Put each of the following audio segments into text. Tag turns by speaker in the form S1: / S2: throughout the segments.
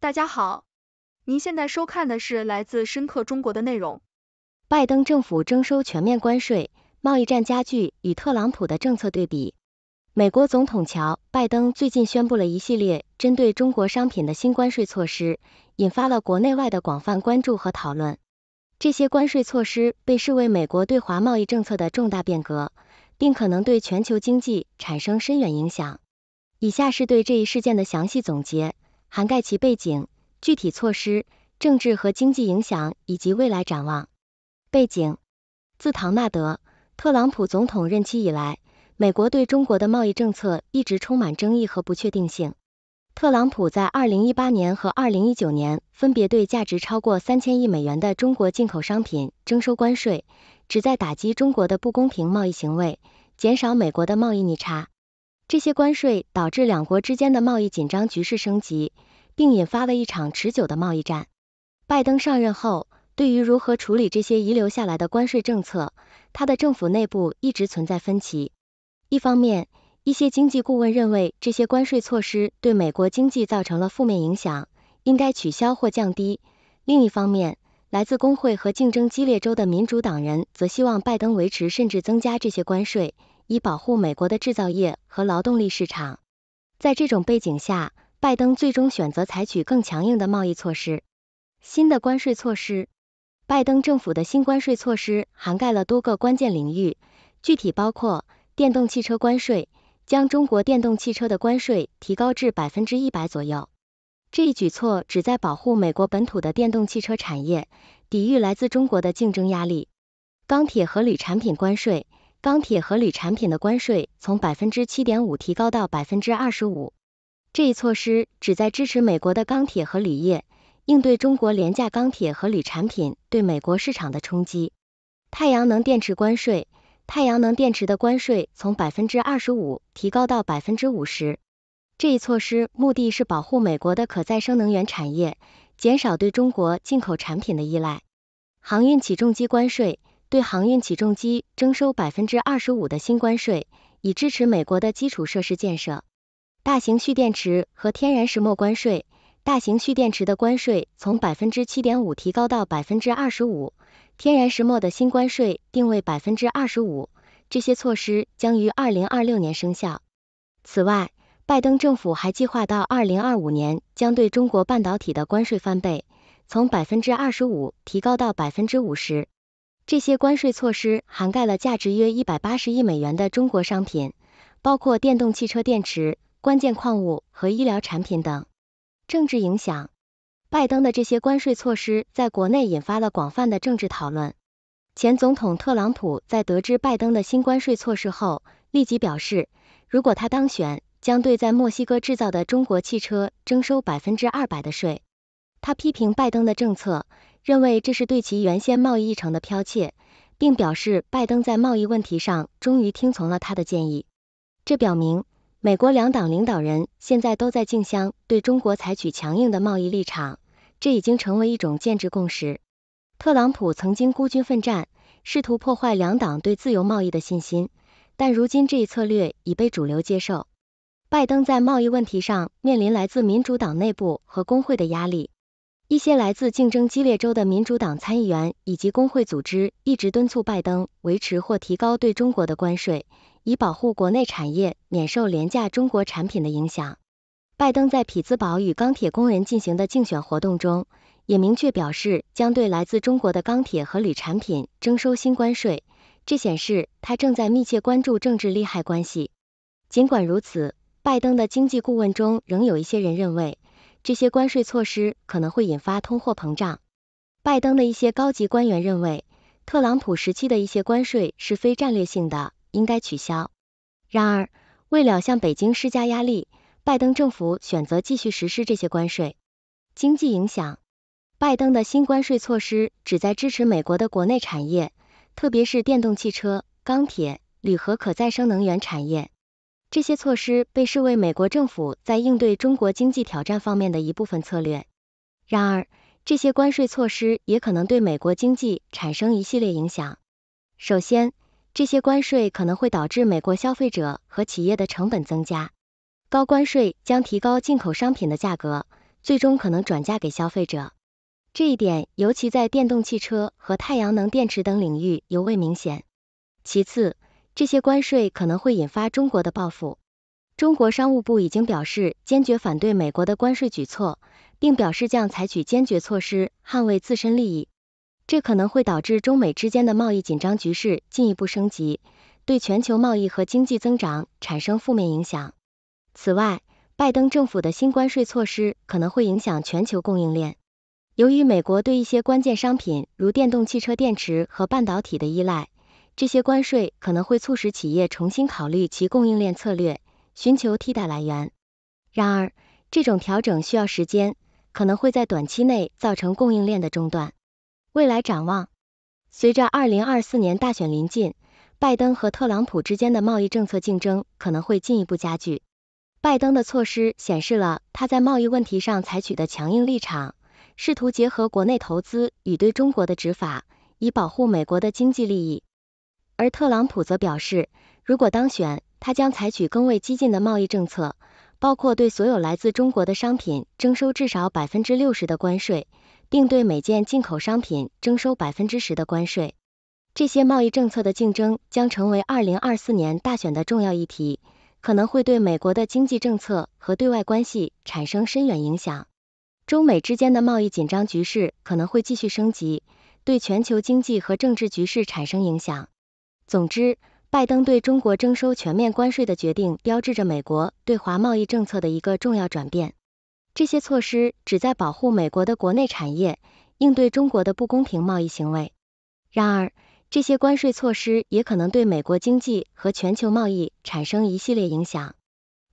S1: 大家好，您现在收看的是来自深刻中国的内容。
S2: 拜登政府征收全面关税，贸易战加剧与特朗普的政策对比。美国总统乔·拜登最近宣布了一系列针对中国商品的新关税措施，引发了国内外的广泛关注和讨论。这些关税措施被视为美国对华贸易政策的重大变革，并可能对全球经济产生深远影响。以下是对这一事件的详细总结。涵盖其背景、具体措施、政治和经济影响以及未来展望。背景：自唐纳德·特朗普总统任期以来，美国对中国的贸易政策一直充满争议和不确定性。特朗普在二零一八年和二零一九年分别对价值超过三千亿美元的中国进口商品征收关税，旨在打击中国的不公平贸易行为，减少美国的贸易逆差。这些关税导致两国之间的贸易紧张局势升级，并引发了一场持久的贸易战。拜登上任后，对于如何处理这些遗留下来的关税政策，他的政府内部一直存在分歧。一方面，一些经济顾问认为这些关税措施对美国经济造成了负面影响，应该取消或降低；另一方面，来自工会和竞争激烈州的民主党人则希望拜登维持甚至增加这些关税。以保护美国的制造业和劳动力市场。在这种背景下，拜登最终选择采取更强硬的贸易措施。新的关税措施，拜登政府的新关税措施涵盖了多个关键领域，具体包括电动汽车关税，将中国电动汽车的关税提高至百分之一百左右。这一举措旨在保护美国本土的电动汽车产业，抵御来自中国的竞争压力。钢铁和铝产品关税。钢铁和铝产品的关税从百分之七点五提高到百分之二十五，这一措施旨在支持美国的钢铁和铝业，应对中国廉价钢铁和铝产品对美国市场的冲击。太阳能电池关税，太阳能电池的关税从百分之二十五提高到百分之五十，这一措施目的是保护美国的可再生能源产业，减少对中国进口产品的依赖。航运起重机关税。对航运起重机征收百分之二十五的新关税，以支持美国的基础设施建设。大型蓄电池和天然石墨关税，大型蓄电池的关税从百分之七点五提高到百分之二十五，天然石墨的新关税定位百分之二十五。这些措施将于二零二六年生效。此外，拜登政府还计划到二零二五年将对中国半导体的关税翻倍，从百分之二十五提高到百分之五十。这些关税措施涵盖了价值约一百八十亿美元的中国商品，包括电动汽车电池、关键矿物和医疗产品等。政治影响，拜登的这些关税措施在国内引发了广泛的政治讨论。前总统特朗普在得知拜登的新关税措施后，立即表示，如果他当选，将对在墨西哥制造的中国汽车征收百分之二百的税。他批评拜登的政策。认为这是对其原先贸易议程的剽窃，并表示拜登在贸易问题上终于听从了他的建议。这表明美国两党领导人现在都在竞相对中国采取强硬的贸易立场，这已经成为一种建制共识。特朗普曾经孤军奋战，试图破坏两党对自由贸易的信心，但如今这一策略已被主流接受。拜登在贸易问题上面临来自民主党内部和工会的压力。一些来自竞争激烈州的民主党参议员以及工会组织一直敦促拜登维持或提高对中国的关税，以保护国内产业免受廉价中国产品的影响。拜登在匹兹堡与钢铁工人进行的竞选活动中，也明确表示将对来自中国的钢铁和铝产品征收新关税，这显示他正在密切关注政治利害关系。尽管如此，拜登的经济顾问中仍有一些人认为。这些关税措施可能会引发通货膨胀。拜登的一些高级官员认为，特朗普时期的一些关税是非战略性的，应该取消。然而，为了向北京施加压力，拜登政府选择继续实施这些关税。经济影响：拜登的新关税措施旨在支持美国的国内产业，特别是电动汽车、钢铁、铝和可再生能源产业。这些措施被视为美国政府在应对中国经济挑战方面的一部分策略。然而，这些关税措施也可能对美国经济产生一系列影响。首先，这些关税可能会导致美国消费者和企业的成本增加。高关税将提高进口商品的价格，最终可能转嫁给消费者。这一点尤其在电动汽车和太阳能电池等领域尤为明显。其次，这些关税可能会引发中国的报复。中国商务部已经表示坚决反对美国的关税举措，并表示将采取坚决措施捍卫自身利益。这可能会导致中美之间的贸易紧张局势进一步升级，对全球贸易和经济增长产生负面影响。此外，拜登政府的新关税措施可能会影响全球供应链，由于美国对一些关键商品如电动汽车电池和半导体的依赖。这些关税可能会促使企业重新考虑其供应链策略，寻求替代来源。然而，这种调整需要时间，可能会在短期内造成供应链的中断。未来展望：随着二零二四年大选临近，拜登和特朗普之间的贸易政策竞争可能会进一步加剧。拜登的措施显示了他在贸易问题上采取的强硬立场，试图结合国内投资与对中国的执法，以保护美国的经济利益。而特朗普则表示，如果当选，他将采取更为激进的贸易政策，包括对所有来自中国的商品征收至少百分之六十的关税，并对每件进口商品征收百分之十的关税。这些贸易政策的竞争将成为二零二四年大选的重要议题，可能会对美国的经济政策和对外关系产生深远影响。中美之间的贸易紧张局势可能会继续升级，对全球经济和政治局势产生影响。总之，拜登对中国征收全面关税的决定，标志着美国对华贸易政策的一个重要转变。这些措施旨在保护美国的国内产业，应对中国的不公平贸易行为。然而，这些关税措施也可能对美国经济和全球贸易产生一系列影响。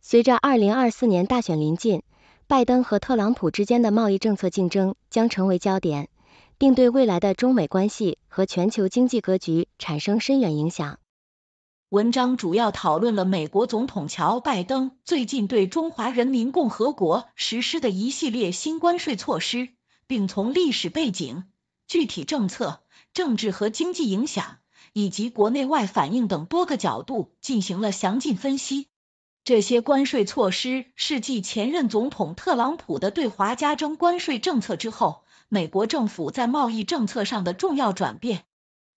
S2: 随着2024年大选临近，拜登和特朗普之间的贸易政策竞争将成为焦点。并对未来的中美关系和全球经济格局产生深远影响。
S3: 文章主要讨论了美国总统乔·拜登最近对中华人民共和国实施的一系列新关税措施，并从历史背景、具体政策、政治和经济影响以及国内外反应等多个角度进行了详尽分析。这些关税措施是继前任总统特朗普的对华加征关税政策之后。美国政府在贸易政策上的重要转变。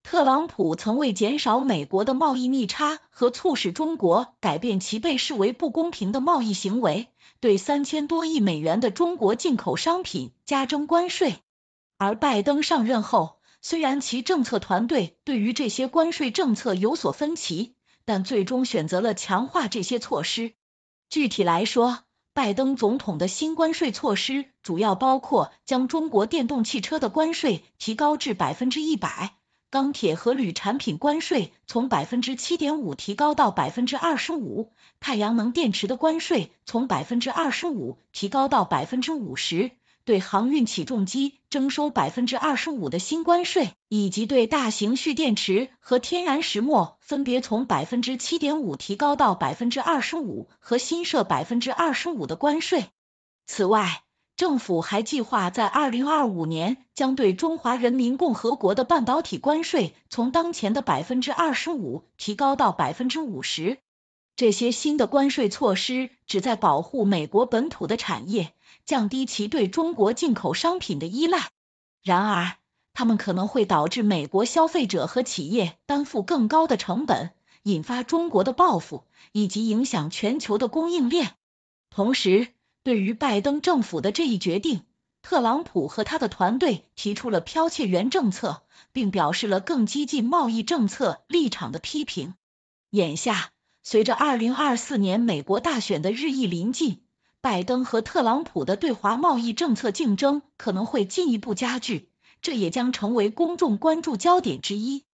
S3: 特朗普曾为减少美国的贸易逆差和促使中国改变其被视为不公平的贸易行为，对三千多亿美元的中国进口商品加征关税。而拜登上任后，虽然其政策团队对于这些关税政策有所分歧，但最终选择了强化这些措施。具体来说，拜登总统的新关税措施主要包括将中国电动汽车的关税提高至百分之一百，钢铁和铝产品关税从百分之七点五提高到百分之二十五，太阳能电池的关税从百分之二十五提高到百分之五十，对航运起重机。征收百分之二十五的新关税，以及对大型蓄电池和天然石墨分别从百分之七点五提高到百分之二十五和新设百分之二十五的关税。此外，政府还计划在二零二五年将对中华人民共和国的半导体关税从当前的百分之二十五提高到百分之五十。这些新的关税措施旨在保护美国本土的产业。降低其对中国进口商品的依赖。然而，他们可能会导致美国消费者和企业担负更高的成本，引发中国的报复，以及影响全球的供应链。同时，对于拜登政府的这一决定，特朗普和他的团队提出了剽窃原政策，并表示了更激进贸易政策立场的批评。眼下，随着二零二四年美国大选的日益临近。拜登和特朗普的对华贸易政策竞争可能会进一步加剧，这也将成为公众关注焦点之一。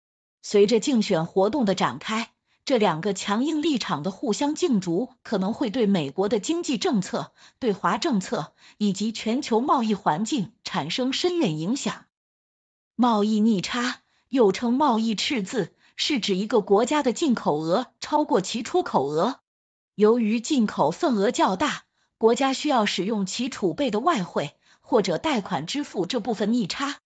S3: 随着竞选活动的展开，这两个强硬立场的互相竞逐可能会对美国的经济政策、对华政策以及全球贸易环境产生深远影响。贸易逆差，又称贸易赤字，是指一个国家的进口额超过其出口额，由于进口份额较大。国家需要使用其储备的外汇或者贷款支付这部分逆差。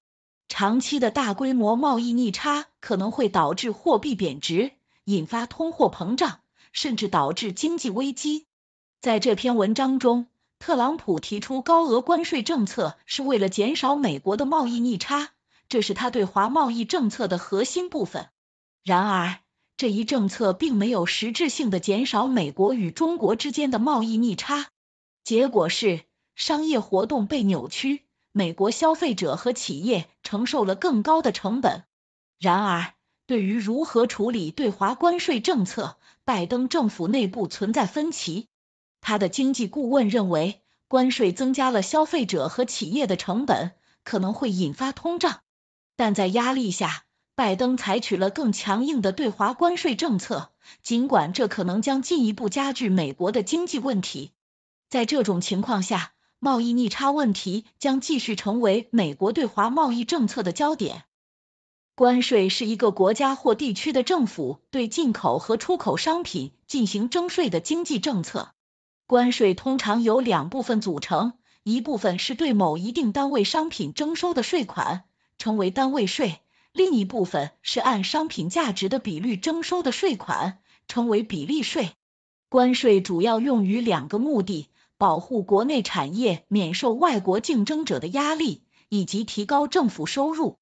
S3: 长期的大规模贸易逆差可能会导致货币贬值，引发通货膨胀，甚至导致经济危机。在这篇文章中，特朗普提出高额关税政策是为了减少美国的贸易逆差，这是他对华贸易政策的核心部分。然而，这一政策并没有实质性的减少美国与中国之间的贸易逆差。结果是，商业活动被扭曲，美国消费者和企业承受了更高的成本。然而，对于如何处理对华关税政策，拜登政府内部存在分歧。他的经济顾问认为，关税增加了消费者和企业的成本，可能会引发通胀。但在压力下，拜登采取了更强硬的对华关税政策，尽管这可能将进一步加剧美国的经济问题。在这种情况下，贸易逆差问题将继续成为美国对华贸易政策的焦点。关税是一个国家或地区的政府对进口和出口商品进行征税的经济政策。关税通常由两部分组成：一部分是对某一定单位商品征收的税款，称为单位税；另一部分是按商品价值的比率征收的税款，称为比例税。关税主要用于两个目的。保护国内产业免受外国竞争者的压力，以及提高政府收入。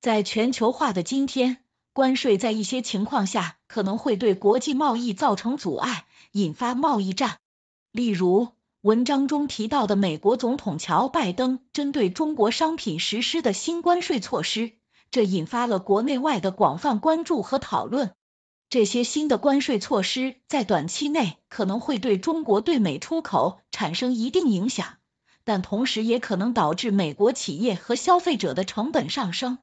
S3: 在全球化的今天，关税在一些情况下可能会对国际贸易造成阻碍，引发贸易战。例如，文章中提到的美国总统乔拜登针对中国商品实施的新关税措施，这引发了国内外的广泛关注和讨论。这些新的关税措施在短期内可能会对中国对美出口产生一定影响，但同时也可能导致美国企业和消费者的成本上升。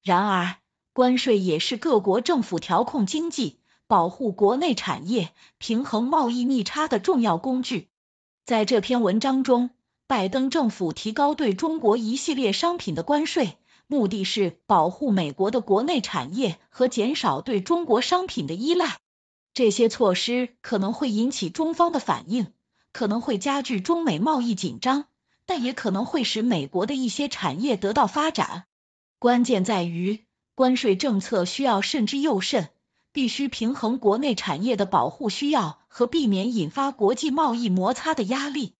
S3: 然而，关税也是各国政府调控经济、保护国内产业、平衡贸易逆差的重要工具。在这篇文章中，拜登政府提高对中国一系列商品的关税。目的是保护美国的国内产业和减少对中国商品的依赖。这些措施可能会引起中方的反应，可能会加剧中美贸易紧张，但也可能会使美国的一些产业得到发展。关键在于，关税政策需要慎之又慎，必须平衡国内产业的保护需要和避免引发国际贸易摩擦的压力。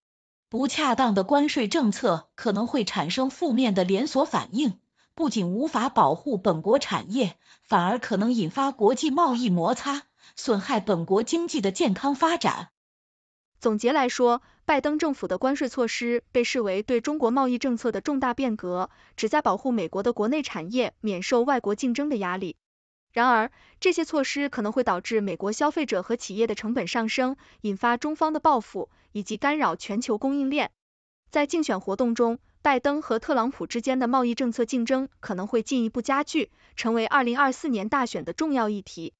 S3: 不恰当的关税政策可能会产生负面的连锁反应。不仅无法保护本国产业，反而
S1: 可能引发国际贸易摩擦，损害本国经济的健康发展。总结来说，拜登政府的关税措施被视为对中国贸易政策的重大变革，旨在保护美国的国内产业免受外国竞争的压力。然而，这些措施可能会导致美国消费者和企业的成本上升，引发中方的报复，以及干扰全球供应链。在竞选活动中，拜登和特朗普之间的贸易政策竞争可能会进一步加剧，成为2024年大选的重要议题。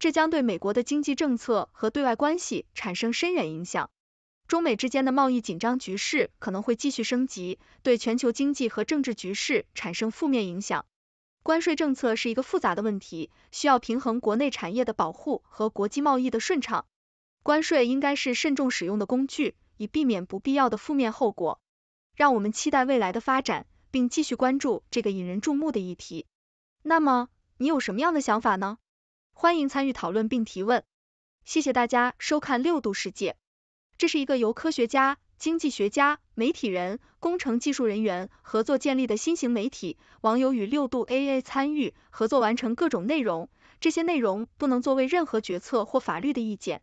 S1: 这将对美国的经济政策和对外关系产生深远影响。中美之间的贸易紧张局势可能会继续升级，对全球经济和政治局势产生负面影响。关税政策是一个复杂的问题，需要平衡国内产业的保护和国际贸易的顺畅。关税应该是慎重使用的工具，以避免不必要的负面后果。让我们期待未来的发展，并继续关注这个引人注目的议题。那么，你有什么样的想法呢？欢迎参与讨论并提问。谢谢大家收看六度世界。这是一个由科学家、经济学家、媒体人、工程技术人员合作建立的新型媒体，网友与六度 AA 参与合作完成各种内容，这些内容不能作为任何决策或法律的意见。